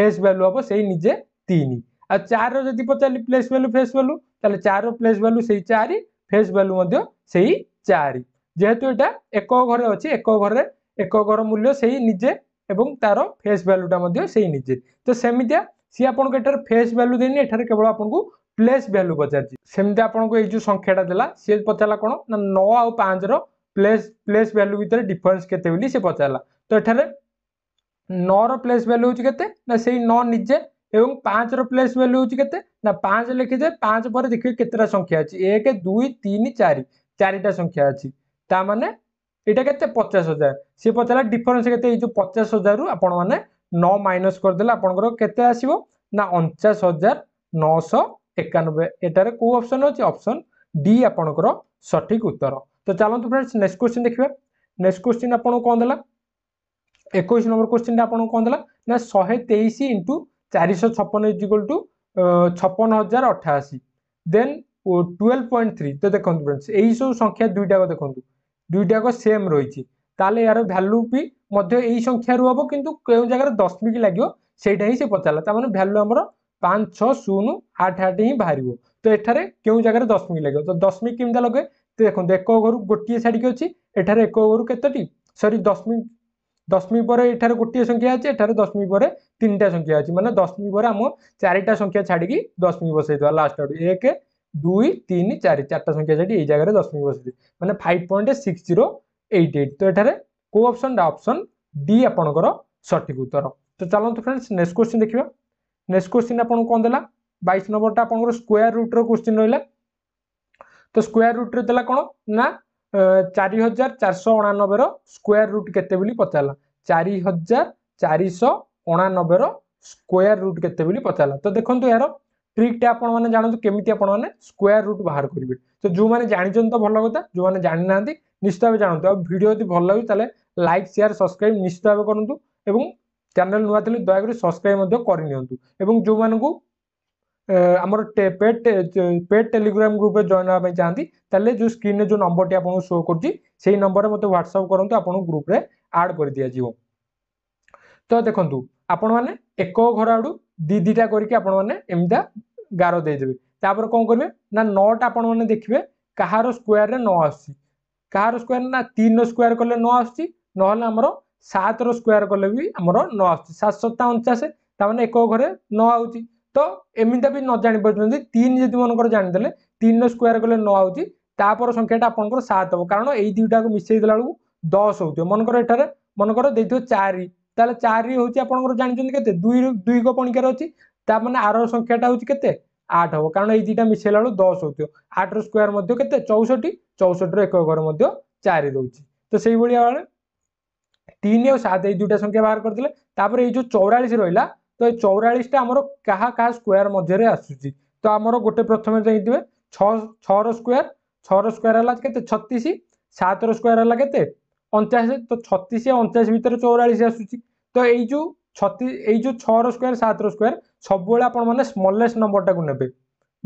ଫେସ୍ ଭ୍ୟାଲ୍ୟୁ ହେବ ସେଇ ନିଜେ ତିନି ଆଉ ଚାରିର ଯଦି ପଚାରିଲି ପ୍ଲେସ୍ ଭାଲ୍ୟୁ ଫେସ୍ ଭାଲ୍ୟୁ ତାହେଲେ ଚାରିର ପ୍ଲେସ୍ ଭାଲ୍ୟୁ ସେଇ ଚାରି ଫେସ୍ ଭାଲ୍ୟୁ ମଧ୍ୟ ସେଇ ଚାରି ଯେହେତୁ ଏଇଟା ଏକ ଘରେ ଅଛି ଏକ ଘରେ ଏକ ଘର ମୂଲ୍ୟ ସେଇ ନିଜେ ଏବଂ ତାର ଫେସ୍ ଭାଲ୍ୟୁଟା ମଧ୍ୟ ସେଇ ନିଜେ ତ ସେମିତିଆ ସିଏ ଆପଣଙ୍କୁ ଏଠାରେ ଫେସ୍ ଭାଲ୍ୟୁ ଦେଇନି ଏଠାରେ କେବଳ ଆପଣଙ୍କୁ ପ୍ଲେସ୍ ଭାଲ୍ୟୁ ପଚାରିଛି ସେମିତି ଆପଣଙ୍କୁ ଏଇ ଯେଉଁ ସଂଖ୍ୟାଟା ଦେଲା ସିଏ ପଚାରିଲା କ'ଣ ନା ନଅ ଆଉ ପାଞ୍ଚର ପ୍ଲେସ୍ ପ୍ଲେସ୍ ଭାଲ୍ୟୁ ଭିତରେ ଡିଫରେନ୍ସ କେତେ ବୋଲି ସେ ପଚାରିଲା ତ ଏଠାରେ ନଅର ପ୍ଲେସ୍ ଭାଲ୍ୟୁ ହେଉଛି କେତେ ନା ସେଇ ନଅ ନିଜେ এবং পাঁচর প্লেস ভ্যালু ହେଉଛି କେତେ ନା ପାଞ୍ଚ ଲେଖିଛେ ପାଞ୍ଚ ପରେ ଦେଖିବେ କେତେଟା ସଂଖ୍ୟା ଅଛି ଏକ ଦୁଇ ତିନି ଚାରି ଚାରିଟା ସଂଖ୍ୟା ଅଛି ତା ମାନେ ଏଇଟା କେତେ ପଚାଶ ହଜାର ସିଏ ପଚାରିଲା ଡିଫରେନ୍ସ କେତେ ଏଇ ଯେଉଁ ପଚାଶ ହଜାରରୁ ଆପଣମାନେ ନଅ ମାଇନସ୍ କରିଦେଲେ ଆପଣଙ୍କର କେତେ ଆସିବ ନା ଅଣଚାଶ ହଜାର ନଅଶହ ଏକାନବେ ଏଠାରେ କେଉଁ ଅପସନ୍ ଅଛି ଅପସନ୍ ଡି ଆପଣଙ୍କର ସଠିକ୍ ଉତ୍ତର ତ ଚାଲନ୍ତୁ ଫ୍ରେଣ୍ଡସ୍ ନେକ୍ସଟ କ୍ୱେଶ୍ଚିନ୍ ଦେଖିବା ନେକ୍ସଟ କ୍ୱେଶ୍ଚିନ୍ ଆପଣଙ୍କୁ କ'ଣ ଦେଲା ଏକୋଇଶ ନମ୍ବର କ୍ୱେଶ୍ଚିନ୍ଟା ଆପଣଙ୍କୁ କ'ଣ ଦେଲା ନା ଶହେ ତେଇଶ ଇଣ୍ଟୁ চারিশହ ଛପନ ଇଜ୍ ଇକ୍ୱାଲ୍ ଟୁ ଛପନ ହଜାର ଅଠାଅଶୀ ଦେନ୍ ଟୁଏଲ୍ଭ ପଏଣ୍ଟ ଥ୍ରୀ ତ ଦେଖନ୍ତୁ ଫ୍ରେଣ୍ଡସ୍ ଏହିସବୁ ସଂଖ୍ୟା ଦୁଇଟାକ ଦେଖନ୍ତୁ ଦୁଇଟାକ ସେମ୍ ରହିଛି ତାହେଲେ ଏହାର ଭ୍ୟାଲୁ ବି ମଧ୍ୟ ଏହି ସଂଖ୍ୟାରୁ ହେବ କିନ୍ତୁ କେଉଁ ଜାଗାରେ ଦଶମିକ ଲାଗିବ ସେଇଟା ହିଁ ସେ ପଚାରିଲା ତା ମାନେ ଭ୍ୟାଲୁ ଆମର ପାଞ୍ଚ ଛଅ ଶୂନ ଆଠ ଆଠ ହିଁ ବାହାରିବ ତ ଏଠାରେ କେଉଁ ଜାଗାରେ ଦଶମିକ ଲାଗିବ ତ ଦଶମିକ କେମିତି ଲଗାଏ ଦେଖନ୍ତୁ ଏକ ଘରୁ ଗୋଟିଏ ଶାଢ଼ୀକି ଅଛି ଏଠାରେ ଏକ ଘରୁ କେତୋଟି ସରି ଦଶମିକ দশমী পরে এখানে গোটিয়ে সংখ্যা আছে এখানে দশমী পরে তিনটা সংখ্যা আছে মানে দশমী পরে আমার চারিটা সংখ্যা ছাড়ি দশমী দশমিক দেওয়া লাস্ট আড়ু এক দুই তিন চারি চারটা সংখ্যা ছাড়ি এই জায়গায় দশমিক বসাই মানে five point six zero eight eight তো এখানে কেউ অপসনটা অপশন ডি আপনার সঠিক উত্তর তো চলতো ফ্রেন্ডস নেক্সট কোশ্চিন দেখা নেক্সট কোশ্চিন আপনার কম দেলা বাইশ নম্বরটা আপনার স্কোয়ার রুট্র কোশ্চিন রহলা তো স্কোয়ার রুট্রে দেলা কোণ না ଚାରି ହଜାର ଚାରିଶହ ଅଣାନବେର ସ୍କୋୟାର ରୁଟ୍ କେତେ ବୋଲି ପଚାରିଲା ଚାରି ହଜାର ଚାରିଶହ ଅଣାନବେର ସ୍କୋୟାର ରୁଟ୍ କେତେ ବୋଲି ପଚାରିଲା ତ ଦେଖନ୍ତୁ ଏହାର ଟ୍ରିକ୍ଟା ଆପଣମାନେ ଜାଣନ୍ତୁ କେମିତି ଆପଣମାନେ ସ୍କୋୟାର ରୁଟ୍ ବାହାର କରିବେ ତ ଯେଉଁମାନେ ଜାଣିଛନ୍ତି ତ ଭଲ କଥା ଯେଉଁମାନେ ଜାଣିନାହାନ୍ତି ନିଶ୍ଚିତ ଭାବେ ଜାଣନ୍ତୁ ଆଉ ଭିଡ଼ିଓ ଯଦି ଭଲ ଲାଗୁଛି ତାହେଲେ ଲାଇକ୍ ସେୟାର ସବସ୍କ୍ରାଇବ୍ ନିଶ୍ଚିତ ଭାବେ କରନ୍ତୁ ଏବଂ ଚ୍ୟାନେଲ୍ ନୂଆ ଥିଲେ ଦୟାକରି ସବସ୍କ୍ରାଇବ୍ ମଧ୍ୟ କରିନିଅନ୍ତୁ ଏବଂ ଯେଉଁମାନଙ୍କୁ ଆମର ପେଡ୍ ପେଡ୍ ଟେଲିଗ୍ରାମ ଗ୍ରୁପରେ ଜଏନ୍ ହେବା ପାଇଁ ଚାହାନ୍ତି ତାହେଲେ ଯେଉଁ ସ୍କ୍ରିନ୍ରେ ଯେଉଁ ନମ୍ବରଟି ଆପଣଙ୍କୁ ସୋ କରୁଛି ସେଇ ନମ୍ବରରେ ମୋତେ ହ୍ୱାଟ୍ସଅପ୍ କରନ୍ତୁ ଆପଣଙ୍କୁ ଗ୍ରୁପରେ ଆଡ଼୍ କରିଦିଆଯିବ ତ ଦେଖନ୍ତୁ ଆପଣମାନେ ଏକ ଘର ଆଡ଼ୁ ଦୁଇ ଦୁଇଟା କରିକି ଆପଣମାନେ ଏମିତିଆ ଗାର ଦେଇଦେବେ ତାପରେ କ'ଣ କରିବେ ନା ନଅଟା ଆପଣମାନେ ଦେଖିବେ କାହାର ସ୍କୋୟାରରେ ନ ଆସୁଛି କାହାର ସ୍କୋୟାର ନା ତିନିର ସ୍କୋୟାର କଲେ ନ ଆସୁଛି ନହେଲେ ଆମର ସାତର ସ୍କୋୟାର କଲେ ବି ଆମର ନ ଆସୁଛି ସାତ ସତା ଅଣଚାଶ ତାମାନେ ଏକ ଘରେ ନ ଆଉଛି ତ ଏମିତିଆ ବି ନ ଜାଣିପାରୁଛନ୍ତି ତିନି ଯଦି ମନେକର ଜାଣିଦେଲେ ତିନିର ସ୍କୋୟାର କଲେ ନ ହେଉଛି ତାପର ସଂଖ୍ୟାଟା ଆପଣଙ୍କର ସାତ ହେବ କାରଣ ଏଇ ଦୁଇଟାକୁ ମିଶାଇ ଦେଲା ବେଳକୁ ଦଶ ହେଉଥିବ ମନେକର ଏଠାରେ ମନେକର ଦେଇଥିବ ଚାରି ତାହେଲେ ଚାରି ହେଉଛି ଆପଣଙ୍କର ଜାଣିଛନ୍ତି କେତେ ଦୁଇରୁ ଦୁଇ ଗ ପଣିକାର ଅଛି ତା ମାନେ ଆର ସଂଖ୍ୟାଟା ହେଉଛି କେତେ ଆଠ ହେବ କାରଣ ଏଇ ଦୁଇଟା ମିଶାଇଲା ବେଳକୁ ଦଶ ହେଉଥିବ ଆଠର ସ୍କୋୟାର ମଧ୍ୟ କେତେ ଚଉଷଠି ଚଉଷଠିର ଏକ ଘର ମଧ୍ୟ ଚାରି ରହୁଛି ତ ସେଇଭଳିଆ ଭାବରେ ତିନି ଆଉ ସାତ ଏଇ ଦୁଇଟା ସଂଖ୍ୟା ବାହାର କରିଥିଲେ ତାପରେ ଏଇ ଯେଉଁ ଚଉରାଳିଶ ରହିଲା তো ଏ ଚଉରାଳିଶଟା ଆମର କାହା କାହା ସ୍କୋୟାର ମଧ୍ୟରେ ଆସୁଛି ତ ଆମର ଗୋଟେ ପ୍ରଥମେ ଯାଇଥିବେ ଛଅ ଛଅର ସ୍କୋୟାର ଛଅର ସ୍କୋୟାର ହେଲା କେତେ ଛତିଶ ସାତର ସ୍କୋୟାର ହେଲା କେତେ ଅଣଚାଶ ତ ଛତିଶ ଅଣଚାଶ ଭିତରେ ଚଉରାଳିଶ ଆସୁଛି ତ ଏଇ ଯେଉଁ ଛତିଶ ଏଇ ଯେଉଁ ଛଅର ସ୍କୋୟାର ସାତର ସ୍କୋୟାର ସବୁବେଳେ ଆପଣମାନେ ସ୍ମଲେଷ୍ଟ ନମ୍ବରଟାକୁ ନେବେ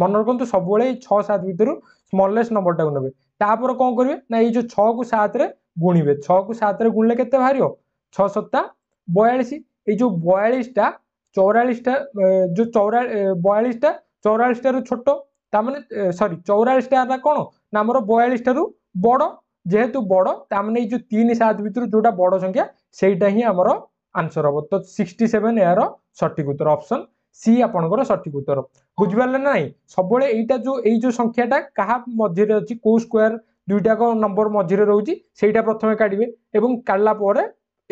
ମନେ ରଖନ୍ତୁ ସବୁବେଳେ ଏଇ ଛଅ ସାତ ଭିତରୁ ସ୍ମଲେଷ୍ଟ ନମ୍ବରଟାକୁ ନେବେ ତାପରେ କ'ଣ କରିବେ ନା ଏଇ ଯେଉଁ ଛଅକୁ ସାତରେ ଗୁଣିବେ ଛଅକୁ ସାତରେ ଗୁଣିଲେ କେତେ ବାହାରିବ ଛଅ ସତା ବୟାଳିଶ ଏଇ ଯେଉଁ ବୟାଳିଶଟା ଚଉରାଳିଶଟା ଯୋଉ ଚଉରା ବୟାଳିଶଟା ଚଉରାଳିଶଟାରୁ ଛୋଟ ତାମାନେ ସରି ଚଉରାଳିଶଟା ହେଲା କ'ଣ ନା ଆମର ବୟାଳିଶଟାରୁ ବଡ଼ ଯେହେତୁ ବଡ଼ ତାମାନେ ଏଇ ଯେଉଁ ତିନି ସାତ ଭିତରୁ ଯେଉଁଟା ବଡ଼ ସଂଖ୍ୟା ସେଇଟା ହିଁ ଆମର ଆନ୍ସର୍ ହବ ତ ସିକ୍ସଟି ସେଭେନ୍ ଏହାର ସଠିକ ଉତ୍ତର ଅପସନ୍ ସି ଆପଣଙ୍କର ସଠିକ ଉତ୍ତର ବୁଝିପାରିଲେ ନା ନାହିଁ ସବୁବେଳେ ଏଇଟା ଯେଉଁ ଏଇ ଯେଉଁ ସଂଖ୍ୟାଟା କାହା ମଝିରେ ଅଛି କେଉଁ ସ୍କୋୟାର ଦୁଇଟାକ ନମ୍ବର ମଝିରେ ରହୁଛି ସେଇଟା ପ୍ରଥମେ କାଢ଼ିବେ ଏବଂ କାଢ଼ିଲା ପରେ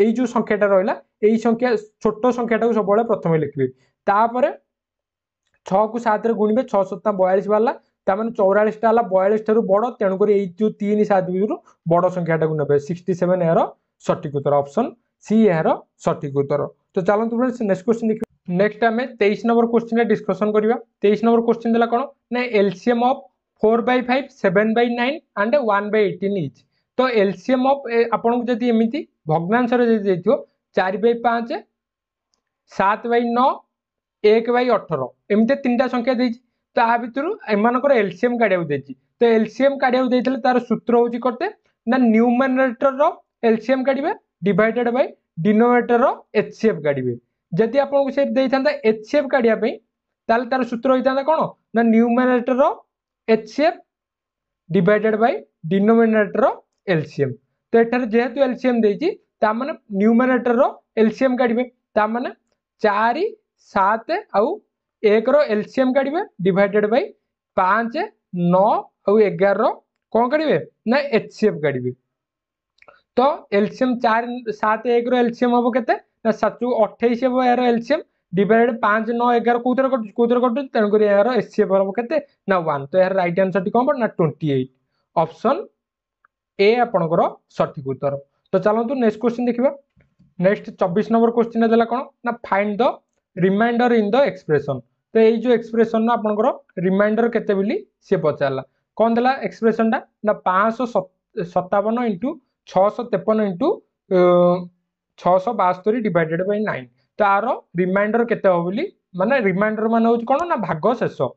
এই ଯେଉଁ ସଂଖ୍ୟାଟା ରହିଲା ଏଇ ସଂଖ୍ୟା ଛୋଟ ସଂଖ୍ୟାଟାକୁ ସବୁବେଳେ ପ୍ରଥମେ ଲେଖିବେ ତାପରେ ଛଅକୁ ସାତରେ ଗୁଣିବେ ଛଅ ସତା ବୟାଳିଶ ବାହାରିଲା ତାମାନେ ଚଉରାଳିଶଟା ହେଲା ବୟାଳିଶ ଠାରୁ ବଡ଼ ତେଣୁକରି ଏଇ ଯେଉଁ ତିନି ସାତ ଭିତରୁ ବଡ଼ ସଂଖ୍ୟାଟାକୁ ନେବେ ସିକ୍ସଟି ସେଭେନ୍ ଏହାର ସଠିକ୍ ଉତ୍ତର ଅପସନ୍ ସି ଏହାର ସଠିକ୍ ଉତ୍ତର তো চলতু ফ্রেন্ডস নেক্সট কোশ্চিন দেখি নেক্সট আমি তেইশ নম্বর কোশ্চিন ডিসকসন করা তেইশ নম্বর কোশ্চিন দেলা কোণ না LCM of four by five seven by nine and one by eighteen each তো এলসিএম অফ আপনার যদি এমনি ଭଗ୍ନାଂଶର ଯଦି ଦେଇଥିବ ଚାରି ବାଇ ପାଞ୍ଚ ସାତ ବାଇ ନଅ ଏକ ବାଇ ଅଠର ଏମିତି ତିନିଟା ସଂଖ୍ୟା ଦେଇଛି ତା ଭିତରୁ ଏମାନଙ୍କର ଏଲସିଏମ୍ କାଢ଼ିବାକୁ ଦେଇଛି ତ ଏଲସିଏମ୍ କାଢ଼ିବାକୁ ଦେଇଥିଲେ ତାର ସୂତ୍ର ହେଉଛି କେତେ ନା ନ୍ୟୁମାନେଟରର ଏଲସିଏମ୍ କାଢ଼ିବେ ଡିଭାଇଡେଡ୍ ବାଇ ଡିନୋମିନେଟରର ଏଚସିଏଫ୍ କାଢ଼ିବେ ଯଦି ଆପଣଙ୍କୁ ସେ ଦେଇଥାନ୍ତା ଏଚସିଏଫ୍ କାଢ଼ିବା ପାଇଁ ତାହେଲେ ତାର ସୂତ୍ର ହେଇଥାନ୍ତା କ'ଣ ନା ନ୍ୟୁମାନେଟରର ଏଚସିଏଫ୍ ଡିଭାଇଡେଡ୍ ବାଇ ଡିନୋମିନେଟରର ଏଲସିଏମ୍ तो यार যেহেতু এলসিএম দিয়েছি তা মানে নিউমারেটর এলসিএম কাটবে তা মানে চারি সাত আউ একর এলসিএম কাটবে ডিভাইডেড বাই পাঁচ कौन काढ़े ना एच सी एफ काढ़े तो एलसीयम चार सात एक रलसीयम हम के सात अठाई हम यार एलसीयम डिवाइडेड पाँच नौ एगार कौ थर कौ थर कटू तेणुक यार एच सी एफ हम के ना वन तो यार रईट आनसर टी कौन पड़ा ना ट्वेंटी एट अप्सन ए ଆପଣଙ୍କର ସଠିକ ଉତ୍ତର ତ ଚାଲନ୍ତୁ ନେକ୍ସଟ କ୍ୱେଶ୍ଚିନ ଦେଖିବା ନେକ୍ସଟ ଚବିଶ ନମ୍ବର କ୍ୱେଶ୍ଚିନ ଦେଲା କ'ଣ ନା find the remainder in the expression ତ ଏଇ ଯେଉଁ ଏକ୍ସପ୍ରେସନ୍ ଆପଣଙ୍କର ରିମାଇଣ୍ଡର କେତେ ବୋଲି ସେ ପଚାରିଲା କ'ଣ ଦେଲା ଏକ୍ସପ୍ରେସନ୍ଟା ନା ପାଞ୍ଚଶହ ସତାବନ ଇଣ୍ଟୁ ଛଅଶହ ତେପନ ଇଣ୍ଟୁ ଛଅଶହ ବାସ୍ତରୀ ଡିଭାଇଡେଡ୍ ବାଇ ନାଇନ୍ ତ ଆର ରିମାଇଣ୍ଡର କେତେ ହବ ବୋଲି ମାନେ ରିମାଇଣ୍ଡର ମାନେ ହେଉଛି କ'ଣ ନା ଭାଗ ଶେଷ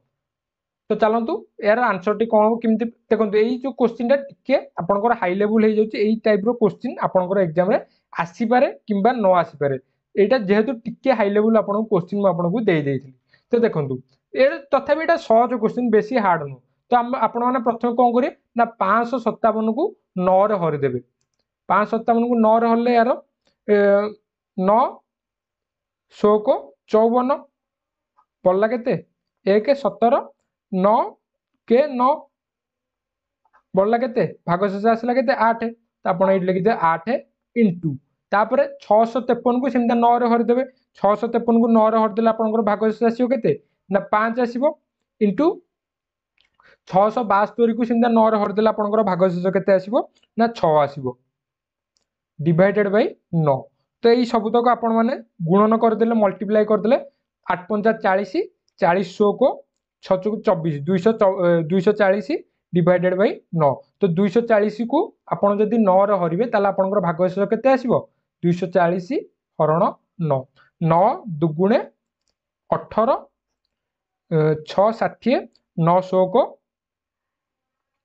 তো ଚାଲନ୍ତୁ ଏହାର ଆନ୍ସରଟି କ'ଣ ହେବ କେମିତି ଦେଖନ୍ତୁ ଏଇ ଯେଉଁ କୋଶ୍ଚିନ୍ଟା ଟିକେ ଆପଣଙ୍କର ହାଇ ଲେବୁଲ୍ ହେଇଯାଉଛି ଏଇ ଟାଇପ୍ର କୋଶ୍ଚିନ୍ ଆପଣଙ୍କର ଏକ୍ଜାମ୍ରେ ଆସିପାରେ କିମ୍ବା ନ ଆସିପାରେ ଏଇଟା ଯେହେତୁ ଟିକେ ହାଇ ଲେବୁଲ୍ ଆପଣଙ୍କୁ କୋଶ୍ଚିନ୍ ମୁଁ ଆପଣଙ୍କୁ ଦେଇଦେଇଥିଲି ତ ଦେଖନ୍ତୁ ଏ ତଥାପି ଏଇଟା ସହଜ କୋଶ୍ଚିନ୍ ବେଶୀ ହାର୍ଡ଼ ନୁହଁ ତ ଆପଣମାନେ ପ୍ରଥମେ କ'ଣ କରିବେ ନା ପାଞ୍ଚଶହ ସତାବନକୁ ନଅରେ ହରିଦେବେ ପାଞ୍ଚଶହ ସତାବନକୁ ନଅରେ ହରିଲେ ଏହାର ନଅ ଶୋକ ଚଉବନ ପଡ଼ିଲା କେତେ ଏକ ସତର नौ के नौ बढ़ला के भाग शेष आसला के आठ तो आप लिखिदे आठ इंटू तापर छःश तेपन को सेमती नौ हरिदेवे छःश तेपन को नौ हरिदेले आप भाग शेष आसो के ना पाँच आसो इंटू छःश बास्तरी को सेमती नौ हरिदेले आप भाग शेष के आसो ना छ आसो डिडेड बै नौ तो यही सबुतक आपण मैंने गुणन करदे मल्टीप्लाय करदे आठ पंचा चालीस चालीस शो को ଛଅଚକୁ ଚବିଶ ଦୁଇଶହ ଦୁଇଶହ ଚାଳିଶ ଡିଭାଇଡେଡ୍ ବାଇ ନଅ ତ ଦୁଇଶହ ଚାଳିଶକୁ ଆପଣ ଯଦି ନଅରେ ହରିବେ ତାହେଲେ ଆପଣଙ୍କର ଭାଗଶେଷ କେତେ ଆସିବ ଦୁଇଶହ ଚାଳିଶ ହରଣ ନଅ ନଅ ଦୁଗୁଣେ ଅଠର ଛଅ ଷାଠିଏ ନଅ ଶୋକ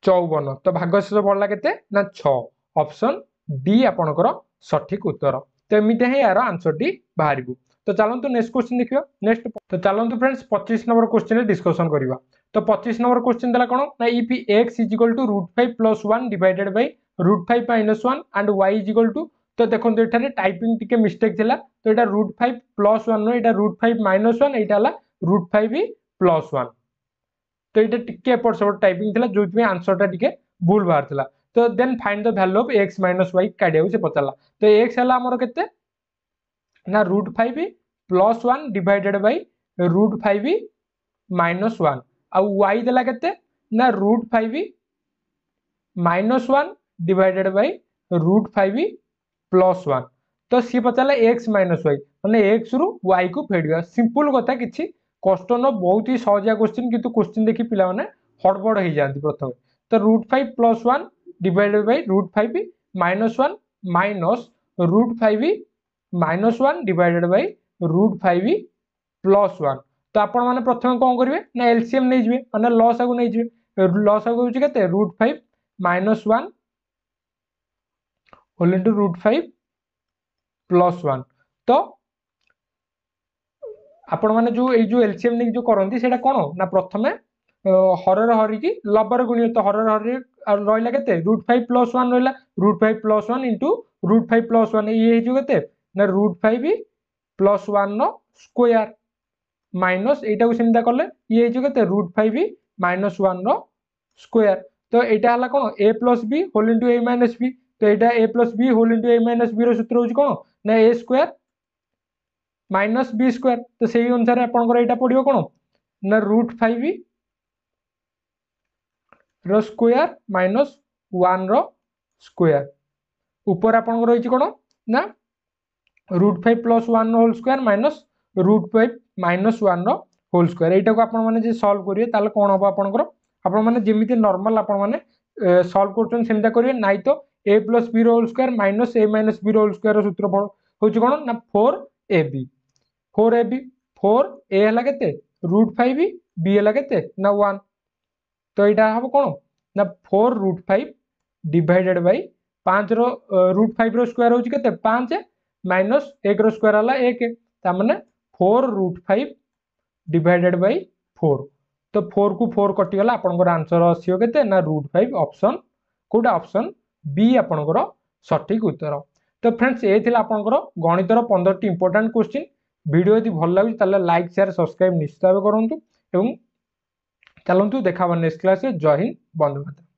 ଚଉବନ ତ ଭାଗଶେଷ ପଡ଼ିଲା କେତେ ନା ଛଅ ଅପସନ୍ ଡି ଆପଣଙ୍କର ସଠିକ୍ ଉତ୍ତର ତ ଏମିତି ହିଁ ଏହାର ଆନ୍ସରଟି ବାହାରିବ ତ ଚାଲନ୍ତୁ ନେକ୍ସଟ କ୍ୱେଶ୍ଚିନ୍ ଦେଖିବା ନେକ୍ସଟ ତ ଚାଲନ୍ତୁ ଫ୍ରେଣ୍ଡସ୍ ପଚିଶ ନମ୍ବର କ୍ୱେଶ୍ଚିନ୍ରେ ଡିସ୍କସନ୍ କରିବା ତ ପଚିଶ ନମ୍ବର କ୍ୱେଶ୍ଚିନ୍ ଦେଲା କ'ଣ ନା if x equal to root five plus one divided by root five minus one and y equal to ତ ଦେଖନ୍ତୁ ଏଠାରେ ଟାଇପିଂ ଟିକେ ମିଷ୍ଟେକ୍ ଥିଲା ତ ଏଇଟା ରୁଟ୍ ଫାଇଭ୍ ପ୍ଲସ୍ ୱାନ୍ ନୁହେଁ ଏଇଟା ରୁଟ୍ ଫାଇଭ୍ ମାଇନସ୍ ୱାନ୍ ଏଇଟା ହେଲା ରୁଟ୍ ଫାଇଭ୍ ପ୍ଲସ୍ ୱାନ୍ ତ ଏଇଟା ଟିକେ ଏପଟ ସେପଟ ଟାଇପିଂ ଥିଲା ଯେଉଁଥିପାଇଁ ଆନ୍ସରଟା ଟିକେ ଭୁଲ ବାହାରିଥିଲା ତ then find the value of x minus y କାଢ଼ିବାକୁ ସେ ପଚାରିଲା ତ ଏକ୍ସ ହେଲା ଆମର କେତେ ना root five plus one divided by root five minus one आई देला के root five minus one divided by root five plus one तो सी पचारा एक्स माइनस वाई मैंने एक्स रु वाई को फेड़ सिंपल कथा कि कष्ट न बहुत ही सहजिया क्वेश्चन कितु क्वेश्चन देखिए पे हड़बड़ हो जाती प्रथम तो root five plus one divided by root five minus one minus root five minus one divided by root five plus one তো আপনার প্রথমে কম করবে না এলসিএম নিয়ে যাবে মানে লস আগু নিয়ে যাবে লস আগু হচ্ছে কত root five minus one whole into root five plus one তো ଆପଣମାନେ ଯେଉଁ ଏଇ ଯେଉଁ ଏଲସିଏମ୍ ନେଇକି ଯେଉଁ କରନ୍ତି ସେଇଟା କ'ଣ ନା ପ୍ରଥମେ ହରରେ ହରିକି ଲବର ଗୁଣିବେ ତ ହରରେ ହରି ରହିଲା କେତେ ରୁଟ୍ ଫାଇଭ୍ ପ୍ଲସ୍ ୱାନ୍ ରହିଲା root five plus one into root five plus one ଇଏ ହେଇଯିବ କେତେ না রুট ফাইভ ପ୍ଲସ୍ ୱାନ୍ର ସ୍କୋୟାର୍ ମାଇନସ୍ ଏଇଟାକୁ ସେମିତି କଲେ ଇଏ ହେଇଯିବ କେତେ ରୁଟ୍ ଫାଇଭ୍ ମାଇନସ୍ ୱାନ୍ର ସ୍କୋୟାର୍ ତ ଏଇଟା ହେଲା କ'ଣ a plus b whole into a minus b ତ ଏଇଟା a plus b whole into a minus ବିର ସୂତ୍ର ହେଉଛି କ'ଣ ନା a square minus b square ତ ସେଇ ଅନୁସାରେ ଆପଣଙ୍କର ଏଇଟା ପଡ଼ିବ କ'ଣ ନା ରୁଟ୍ ଫାଇଭ୍ ର ସ୍କୋୟାର୍ ମାଇନସ୍ ୱାନ୍ର ସ୍କୋୟାର୍ ଉପରେ ଆପଣଙ୍କର ରହିଛି କ'ଣ ନା root five plus one whole square minus root five minus one whole square এইটাকে আপনার যদি সলভ করবে তাহলে কোণ হব আপনার আপনার যেমি নর্মাল আপনার সলভ করছেন সেমিটা করবে নাই তো a plus b whole square minus a minus b whole square সূত্র হচ্ছে কোণ না four a b four a b four a হল কেতে রুট ফাইভ বি হল কেতে না ওয়ান তো এইটা হব কোণ না four root five divided by পাঁচর রুট ফাইভর স্কোয়ার হচ্ছে কেতে পাঁচ माइनस एक रो स्क्वायर है एक तामने four root five divided by four तो फोर को फोर कटिगला आपंकर आंसर आसो के ना रुट फाइव अप्सन कौटा अप्सन बी आपंकर सठिक उत्तर तो फ्रेंड्स ये आपंकर गणितर पंद्रह टी इंपोर्टां क्वेश्चन ভিডিও যদি ভালো লাগুছে তাহলে লাইক শেয়ার সবসক্রাইব নিশ্চিত ভাবে করতু এবং চালু দেখা নেক্সট ক্লাসে জয় হিন্দ বন্ধু মাতা